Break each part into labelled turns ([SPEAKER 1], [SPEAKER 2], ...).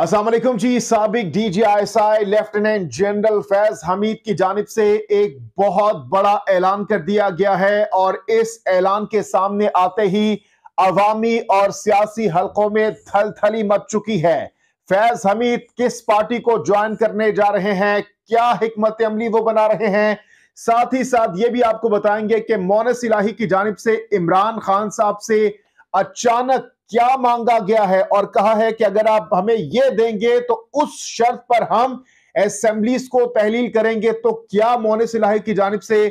[SPEAKER 1] असलम जी सबक D G I S I lieutenant general Faiz Hamid की जानब से एक बहुत बड़ा ऐलान कर दिया गया है और इस ऐलान के सामने आते ही अवामी और सियासी हलकों में थल थली मच चुकी है फैज हमीद किस पार्टी को ज्वाइन करने जा रहे हैं क्या हमत अमली वो बना रहे हैं साथ ही साथ ये भी आपको बताएंगे कि मोनस इलाही की जानब से इमरान खान साहब से अचानक क्या मांगा गया है और कहा है कि अगर आप हमें यह देंगे तो उस शर्त पर हम असेंबलीज को तहलील करेंगे तो क्या मोनिस इलाही की जानब से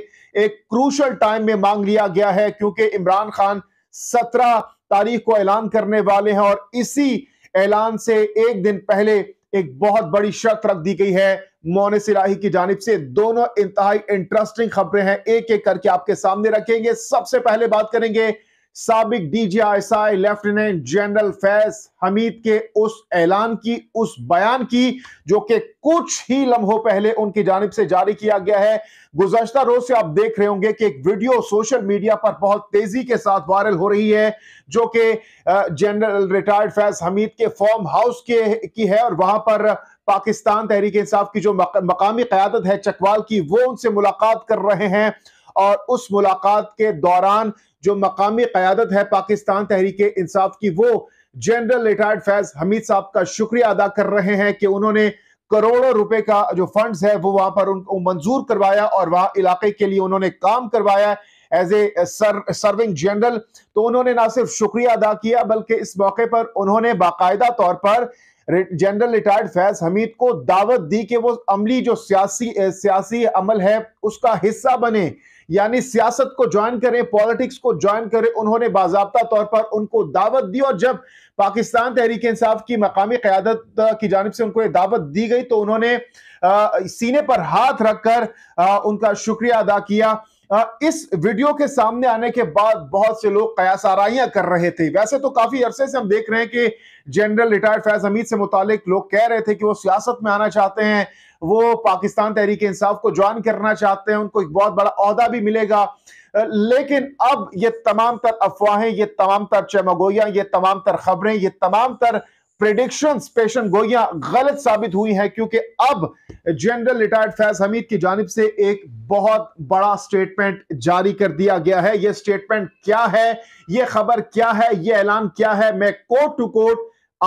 [SPEAKER 1] एक क्रूशल टाइम में मांग लिया गया है क्योंकि इमरान खान सत्रह तारीख को ऐलान करने वाले हैं और इसी ऐलान से एक दिन पहले एक बहुत बड़ी शर्त रख दी गई है मोनिस सिलाही की जानब से दोनों इंतहाई इंटरेस्टिंग खबरें हैं एक एक करके आपके सामने रखेंगे सबसे पहले बात करेंगे सबक DG ISI lieutenant general Faiz Hamid के उस ऐलान की उस बयान की जो कि कुछ ही लम्हों पहले उनकी जानब से जारी किया गया है गुजश्ता रोज से आप देख रहे होंगे कि एक वीडियो सोशल मीडिया पर बहुत तेजी के साथ वायरल हो रही है जो कि जनरल रिटायर्ड फैज हमीद के फॉर्म हाउस के की है और वहां पर पाकिस्तान तहरीक इंसाफ की जो मकामी क्यादत है चकवाल की वो उनसे मुलाकात कर रहे हैं और उस मुलाकात के दौरान जो मकामी क्यादत है पाकिस्तान तहरीक इंसाफ की वो जनरल रिटायर्ड फैज हमीद साहब का शुक्रिया अदा कर रहे हैं कि उन्होंने करोड़ों रुपए का जो फंड्स है वो वहां पर उनको मंजूर करवाया और वहां इलाके के लिए उन्होंने काम करवाया as a sir serving general तो उन्होंने ना सिर्फ शुक्रिया अदा किया बल्कि इस मौके पर उन्होंने बाकायदा तौर पर जनरल रिटायर्ड फैज हमीद को दावत दी कि वो अमली जो सियासी सियासी अमल है उसका हिस्सा बने यानी सियासत को ज्वाइन करें पॉलिटिक्स को ज्वाइन करें उन्होंने बाबा तौर पर उनको दावत दी और जब पाकिस्तान तहरीक इंसाफ की मकामी क्यादत की जानब से उनको ये दावत दी गई तो उन्होंने आ, सीने पर हाथ रखकर उनका शुक्रिया अदा किया इस वीडियो के सामने आने के बाद बहुत से लोग कयास कर रहे थे वैसे तो काफी अरसे से हम देख रहे हैं कि जनरल रिटायर्ड फैज हमीद से मुतालिक लोग कह रहे थे कि वो सियासत में आना चाहते हैं वो पाकिस्तान तहरीक इंसाफ को ज्वाइन करना चाहते हैं उनको एक बहुत बड़ा अहदा भी मिलेगा लेकिन अब ये तमाम तर अफवाहें ये तमाम तर चमगोया ये तमाम तर खबरें ये तमाम तर प्रेडिक्शन पेशन गोइयां गलत साबित हुई है क्योंकि अब जनरल रिटायर्ड फैज हमीद की जानब से एक बहुत बड़ा स्टेटमेंट जारी कर दिया गया है यह स्टेटमेंट क्या है यह खबर क्या है यह ऐलान क्या है मैं कोर्ट टू कोर्ट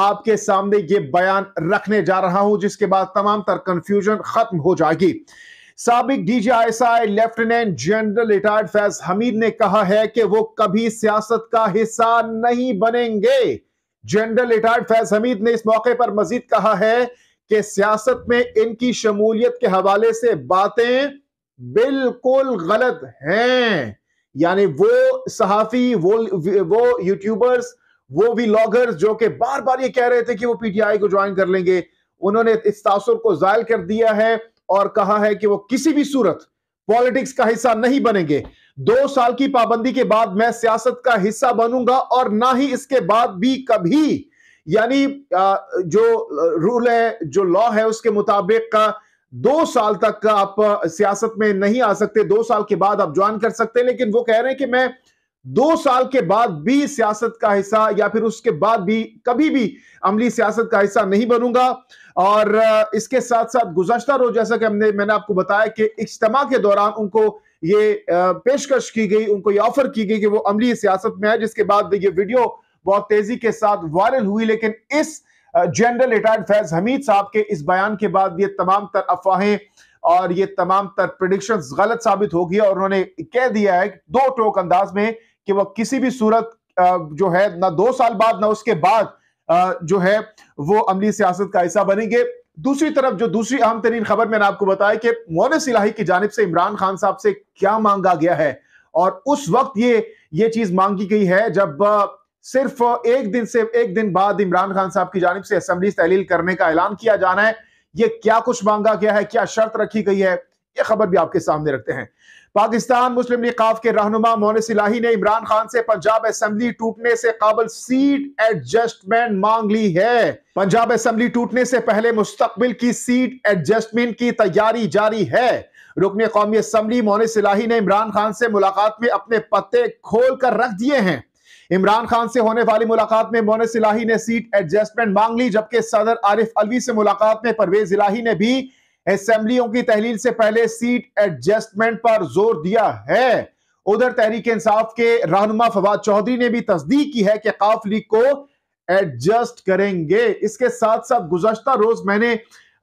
[SPEAKER 1] आपके सामने ये बयान रखने जा रहा हूं जिसके बाद तमाम तर कंफ्यूजन खत्म हो जाएगी सबक DG ISI lieutenant general retired Faiz Hamid ने कहा है कि वो कभी सियासत का हिस्सा नहीं बनेंगे जनरल रिटायर्ड फैज हमीद ने इस मौके पर मजीद कहा है कि सियासत में इनकी शमूलियत के हवाले से बातें बिल्कुल गलत हैं यानी वो सहाफी वो वो यूट्यूबर्स वो भी लॉगर्स जो कि बार बार ये कह रहे थे कि वो पीटीआई को ज्वाइन कर लेंगे उन्होंने इस तासुर को जायल कर दिया है और कहा है कि वो किसी भी सूरत पॉलिटिक्स का हिस्सा नहीं बनेंगे दो साल की पाबंदी के बाद मैं सियासत का हिस्सा बनूंगा और ना ही इसके बाद भी कभी यानी जो रूल है जो लॉ है उसके मुताबिक दो साल तक आप सियासत में नहीं आ सकते दो साल के बाद आप ज्वाइन कर सकते हैं लेकिन वो कह रहे हैं कि मैं दो साल के बाद भी सियासत का हिस्सा या फिर उसके बाद भी कभी भी अमली सियासत का हिस्सा नहीं बनूंगा और इसके साथ साथ गुजश्ता रोज जैसा कि हमने मैंने आपको बताया कि इज्तम के दौरान उनको ये पेशकश की गई उनको ये ऑफर की गई कि वो अमली सियासत में है जिसके बाद ये वीडियो बहुत तेजी के साथ वायरल हुई लेकिन इस जनरल रिटायर्ड फैज हमीद साहब के इस बयान के बाद ये तमाम तर अफवाहें और ये तमाम तर प्रडिक्शन गलत साबित हो गई और उन्होंने कह दिया है दो टोक अंदाज में कि वह किसी भी सूरत जो है ना दो साल बाद ना उसके बाद जो है वो अमली सियासत का हिस्सा बनेंगे दूसरी तरफ जो दूसरी अहम तरीन खबर मैंने आपको बताया कि मोन इलाही की जानब से इमरान खान साहब से क्या मांगा गया है और उस वक्त ये ये चीज मांगी गई है जब सिर्फ एक दिन से एक दिन बाद इमरान खान साहब की जानब से असम्बली तहलील करने का ऐलान किया जाना है ये क्या कुछ मांगा गया है क्या शर्त रखी गई है ये खबर भी आपके सामने रखते हैं पाकिस्तान मुस्लिम लीग के रहनुमा मोनिस इलाही ने इमरान खान से पंजाब असम्बली टूटने से काबल सीट एडजस्टमेंट मांग ली है पंजाब असम्बली टूटने से पहले मुस्तबिल की सीट एडजस्टमेंट की तैयारी जारी है रुकन कौमी असम्बली मोनिस इलाही ने इमरान खान से मुलाकात में अपने पत्ते खोल कर रख दिए हैं इमरान खान से होने वाली मुलाकात में मोनिस इलाही ने सीट एडजस्टमेंट मांग ली जबकि सदर आरिफ अलवी से मुलाकात में परवेज इलाही ने भी असेंबलियों की तहलील से पहले सीट एडजस्टमेंट पर जोर दिया है उधर तहरीक इंसाफ के रहनुमा फवाद चौधरी ने भी तस्दीक की है कि काफ लीग को एडजस्ट करेंगे इसके साथ साथ गुजशत रोज मैंने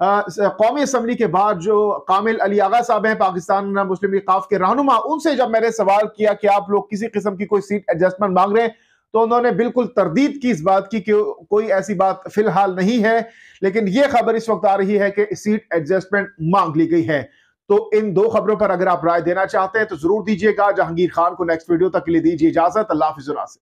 [SPEAKER 1] कौमी असम्बली के बाद जो कामिल अली आगा साहब हैं पाकिस्तान मुस्लिम लीग काफ के रहनुमा उनसे जब मैंने सवाल किया कि आप लोग किसी किस्म की कोई सीट एडजस्टमेंट मांग रहे हैं तो उन्होंने बिल्कुल तरदीद की इस बात की कि कोई ऐसी बात फिलहाल नहीं है लेकिन यह खबर इस वक्त आ रही है कि सीट एडजस्टमेंट मांग ली गई है तो इन दो खबरों पर अगर आप राय देना चाहते हैं तो जरूर दीजिएगा जहांगीर खान को नेक्स्ट वीडियो तक के लिए दीजिए इजाजत अल्लाह हाफिजुल